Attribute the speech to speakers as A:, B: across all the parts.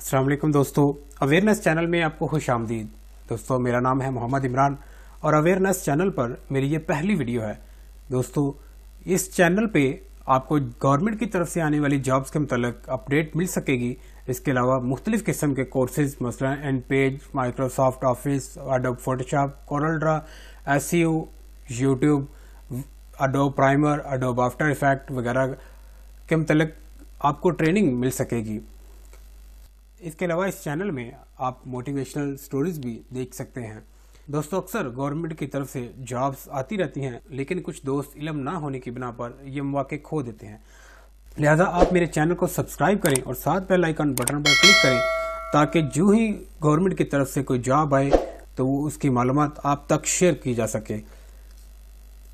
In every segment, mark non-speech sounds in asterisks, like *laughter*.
A: असलम दोस्तों awareness channel में आपको खुश आमदीद दोस्तों मेरा नाम है मोहम्मद इमरान और अवेयरनेस चैनल पर मेरी ये पहली वीडियो है दोस्तों इस चैनल पे आपको गवर्नमेंट की तरफ से आने वाली जॉब्स के मतलब अपडेट मिल सकेगी इसके अलावा मुख्तलिफ़ किस्म के कोर्सेज मसला InPage Microsoft Office Adobe Photoshop CorelDRAW एस YouTube Adobe Premiere Adobe After Effect वगैरह के मतलब आपको ट्रेनिंग मिल सकेगी इसके अलावा इस चैनल में आप मोटिवेशनल स्टोरीज भी देख सकते हैं दोस्तों अक्सर गवर्नमेंट की तरफ से जॉब्स आती रहती हैं लेकिन कुछ दोस्त इलम ना होने की बिना पर ये मौके खो देते हैं लिहाजा आप मेरे चैनल को सब्सक्राइब करें और साथ बेल आइकन बटन पर क्लिक करें ताकि जो ही गवर्नमेंट की तरफ से कोई जॉब आए तो वो उसकी मालूम आप तक शेयर की जा सके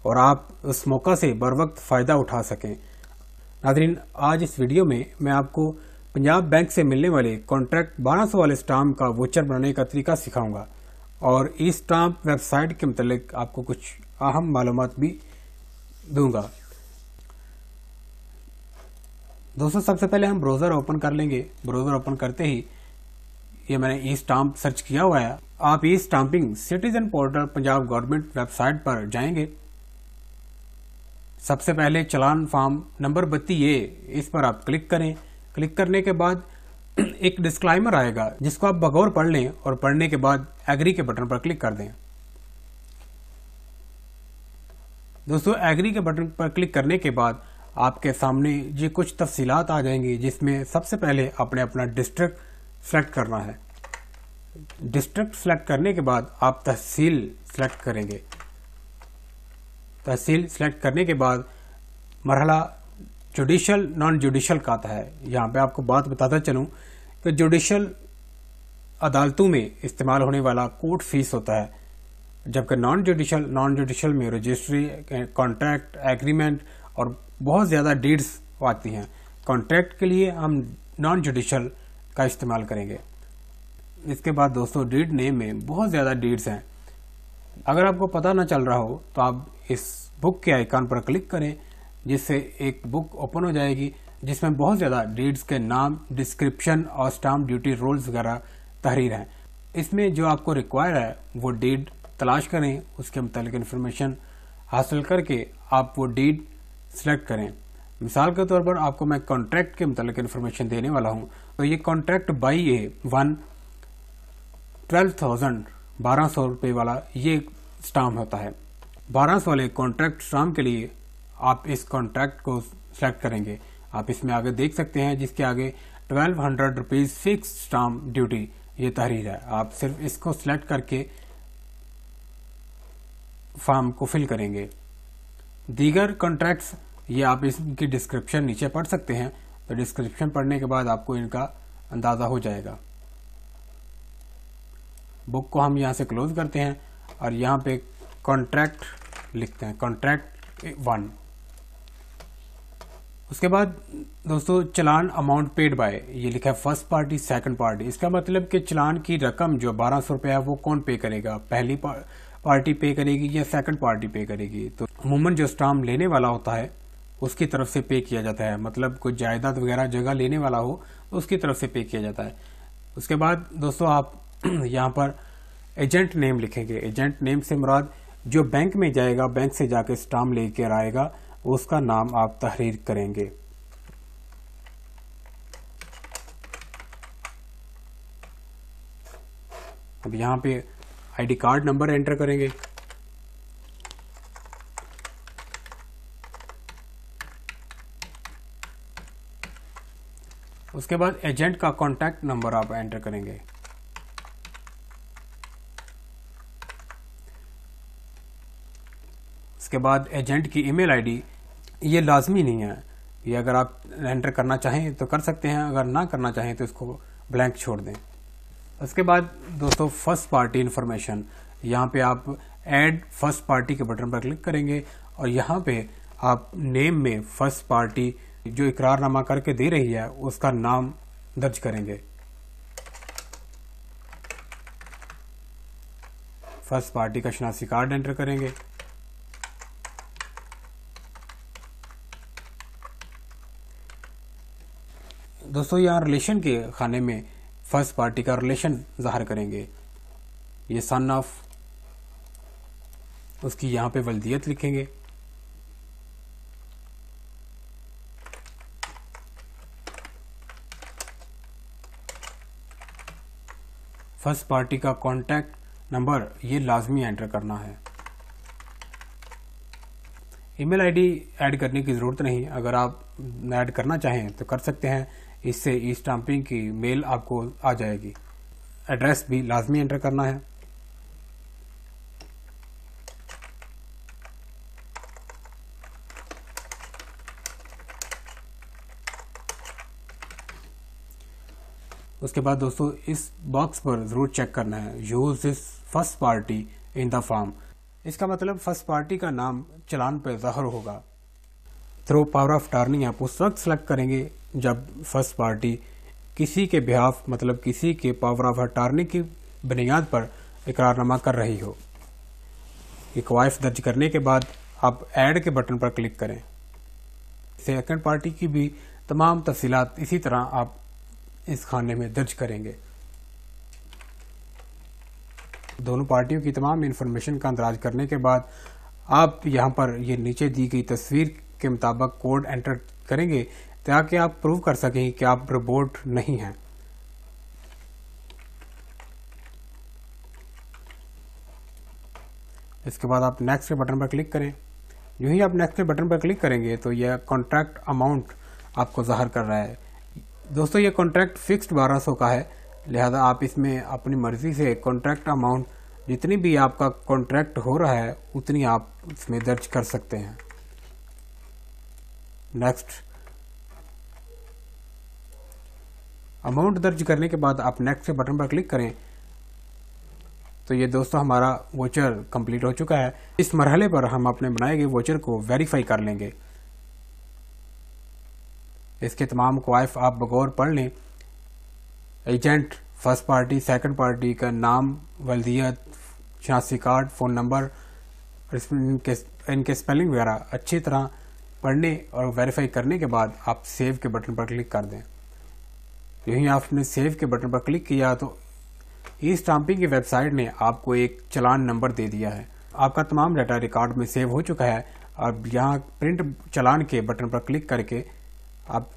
A: और आप उस मौका से बर वक्त फ़ायदा उठा सकें नादरीन आज इस वीडियो में मैं आपको पंजाब बैंक से मिलने वाले कॉन्ट्रैक्ट 1200 वाले स्टाम्प का वोचर बनाने का तरीका सिखाऊंगा और ई स्टाम्प वेबसाइट के मतलब आपको कुछ अहम मालूम भी दूंगा दोस्तों सबसे पहले हम ब्राउज़र ओपन कर लेंगे ब्राउज़र ओपन करते ही ये मैंने ई स्टाम्प सर्च किया हुआ है आप e stamping citizen portal Punjab government website पर जाएंगे सबसे पहले चलान फॉर्म नंबर बत्ती ए इस पर आप क्लिक करें क्लिक करने के बाद *clears throat* एक डिस्क्लाइमर आएगा जिसको आप बगौर पढ़ लें और पढ़ने के बाद एग्री के बटन पर क्लिक कर दें दोस्तों एग्री के बटन पर क्लिक करने के बाद आपके सामने ये कुछ तफसीलात आ जाएंगी जिसमें सबसे पहले आपने अपना डिस्ट्रिक्ट सेलेक्ट करना है डिस्ट्रिक्ट सेलेक्ट करने के बाद आप तहसील सेलेक्ट करेंगे तहसील सेलेक्ट करने के बाद मरहला जुडिशल नॉन जुडिशल का आता है यहाँ पे आपको बात बताता चलूँ कि जुडिशल अदालतों में इस्तेमाल होने वाला कोर्ट फीस होता है जबकि नॉन जुडिशल नॉन जुडिशल में रजिस्ट्री कॉन्ट्रैक्ट एग्रीमेंट और बहुत ज़्यादा डीड्स आती हैं कॉन्ट्रैक्ट के लिए हम नॉन जुडिशल का इस्तेमाल करेंगे इसके बाद दोस्तों डीड नेम में बहुत ज़्यादा डीड्स हैं अगर आपको पता ना चल रहा हो तो आप इस बुक के आइकन पर क्लिक करें जिससे एक बुक ओपन हो जाएगी जिसमें बहुत ज़्यादा डीड्स के नाम डिस्क्रिप्शन और स्टाम्प ड्यूटी रोल्स वगैरह तहरीर हैं इसमें जो आपको रिक्वायर है वो डीड तलाश करें उसके मतलब इन्फॉर्मेशन हासिल करके आप वो डीड सेलेक्ट करें मिसाल के तौर पर आपको मैं कॉन्ट्रैक्ट के मुतल इन्फॉर्मेशन देने वाला हूँ तो ये contract by a one twelve thousand बारह सौ रुपये वाला ये स्टाम्प होता है बारह सौ वाले कॉन्ट्रैक्ट स्टाम्प के लिए आप इस कॉन्ट्रैक्ट को सेलेक्ट करेंगे आप इसमें आगे देख सकते हैं जिसके आगे twelve hundred rupees fix stamp duty ये तहरीर है आप सिर्फ इसको सिलेक्ट करके फॉर्म को फिल करेंगे दीगर कॉन्ट्रैक्ट ये आप इसकी डिस्क्रिप्शन नीचे पढ़ सकते हैं तो डिस्क्रिप्शन पढ़ने के बाद आपको इनका अंदाज़ा हो जाएगा बुक को हम यहां से क्लोज करते हैं और यहाँ पे कॉन्ट्रैक्ट लिखते हैं कॉन्ट्रैक्ट वन उसके बाद दोस्तों चलान अमाउंट पेड बाय ये लिखा है फर्स्ट पार्टी सेकंड पार्टी इसका मतलब कि चलान की रकम जो बारह सौ रुपया है वो कौन पे करेगा पहली पार्टी पे करेगी या सेकंड पार्टी पे करेगी तो अमूमन जो स्टाम लेने वाला होता है उसकी तरफ से पे किया जाता है मतलब कोई जायदाद वगैरह जगह लेने वाला हो तो उसकी तरफ से पे किया जाता है उसके बाद दोस्तों आप *clears throat* यहाँ पर एजेंट नेम लिखेंगे एजेंट नेम से मुराद जो बैंक में जाएगा बैंक से जाके स्टाम लेकर आएगा उसका नाम आप तहरीर करेंगे अब यहां पे आईडी कार्ड नंबर एंटर करेंगे उसके बाद एजेंट का कॉन्टैक्ट नंबर आप एंटर करेंगे उसके बाद एजेंट की ईमेल आईडी ये लाजमी नहीं है ये अगर आप एंटर करना चाहें तो कर सकते हैं अगर ना करना चाहें तो इसको ब्लैंक छोड़ दें उसके बाद दोस्तों फर्स्ट पार्टी इन्फॉर्मेशन यहाँ पे आप ऐड फर्स्ट पार्टी के बटन पर क्लिक करेंगे और यहाँ पे आप नेम में फर्स्ट पार्टी जो इकरारनामा करके दे रही है उसका नाम दर्ज करेंगे फर्स्ट पार्टी का शनासी कार्ड एंटर करेंगे दोस्तों यहाँ रिलेशन के खाने में फर्स्ट पार्टी का रिलेशन जाहिर करेंगे ये सन ऑफ उसकी यहाँ पे वल्दियत लिखेंगे फर्स्ट पार्टी का कॉन्टैक्ट नंबर ये लाजमी एंटर करना है ईमेल आईडी ऐड करने की ज़रूरत नहीं अगर आप ऐड करना चाहें तो कर सकते हैं इससे ई स्टाम्पिंग की मेल आपको आ जाएगी एड्रेस भी लाजमी एंटर करना है उसके बाद दोस्तों इस बॉक्स पर ज़रूर चेक करना है use this first party in the form इसका मतलब फर्स्ट पार्टी का नाम चलान पर जहर होगा थ्रो पावर ऑफ टर्निंग आप उस वक्त सेलेक्ट करेंगे जब फर्स्ट पार्टी किसी के बिहाफ मतलब किसी के पावर ऑफ अटारनी की बुनियाद पर इकरारनामा कर रही हो वाइफ दर्ज करने के बाद आप ऐड के बटन पर क्लिक करें सेकंड पार्टी की भी तमाम तफसीत इसी तरह आप इस खाने में दर्ज करेंगे दोनों पार्टियों की तमाम इन्फॉर्मेशन का अंदराज करने के बाद आप यहाँ पर ये नीचे दी गई तस्वीर के मुताबिक कोड एंटर करेंगे ताकि आप प्रूव कर सकें कि आप रोबोट नहीं हैं इसके बाद आप नेक्स्ट के बटन पर क्लिक करें यूँ ही आप नेक्स्ट के बटन पर क्लिक करेंगे तो यह कॉन्ट्रैक्ट अमाउंट आपको ज़ाहिर कर रहा है दोस्तों ये कॉन्ट्रैक्ट फिक्स्ड 1200 का है लिहाजा आप इसमें अपनी मर्ज़ी से कॉन्ट्रैक्ट अमाउंट जितनी भी आपका कॉन्ट्रैक्ट हो रहा है उतनी आप इसमें दर्ज कर सकते हैं नेक्स्ट अमाउंट दर्ज करने के बाद आप नेक्स्ट बटन पर क्लिक करें तो ये दोस्तों हमारा वोचर कंप्लीट हो चुका है इस मरहले पर हम अपने बनाए गए वोचर को वेरीफाई कर लेंगे इसके तमाम क्वाइफ आप बगौर पढ़ लें agent first party second party का नाम वल्दियत शनासी कार्ड फ़ोन नंबर इनके इनके स्पेलिंग वगैरह अच्छी तरह पढ़ने और वेरीफाई करने के बाद आप सेव के बटन पर क्लिक कर दें यहीं आपने सेव के बटन पर क्लिक किया तो ई स्टाम्पिंग की वेबसाइट ने आपको एक चलान नंबर दे दिया है आपका तमाम डाटा रिकॉर्ड में सेव हो चुका है अब यहाँ प्रिंट चलान के बटन पर क्लिक करके आप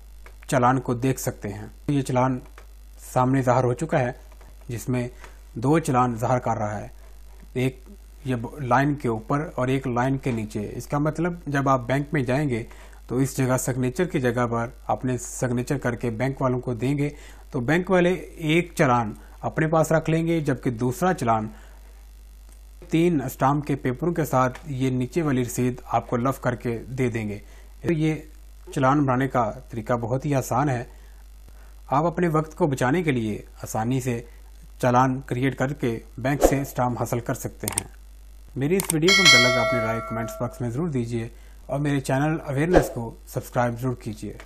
A: चलान को देख सकते हैं ये चलान सामने जाहिर हो चुका है जिसमें दो चलान ज़ाहर कर रहा है एक ये लाइन के ऊपर और एक लाइन के नीचे इसका मतलब जब आप बैंक में जाएंगे तो इस जगह सिग्नेचर की जगह पर अपने सिग्नेचर करके बैंक वालों को देंगे तो बैंक वाले एक चलान अपने पास रख लेंगे जबकि दूसरा चलान तीन स्टाम्प के पेपरों के साथ ये नीचे वाली रसीद आपको लफ करके दे देंगे तो ये चलान बनाने का तरीका बहुत ही आसान है आप अपने वक्त को बचाने के लिए आसानी से चालान क्रिएट करके बैंक से स्टाम्प हासिल कर सकते हैं मेरी इस वीडियो को मतलब आपने राय कमेंट्स बॉक्स में ज़रूर दीजिए और मेरे चैनल अवेयरनेस को सब्सक्राइब जरूर कीजिए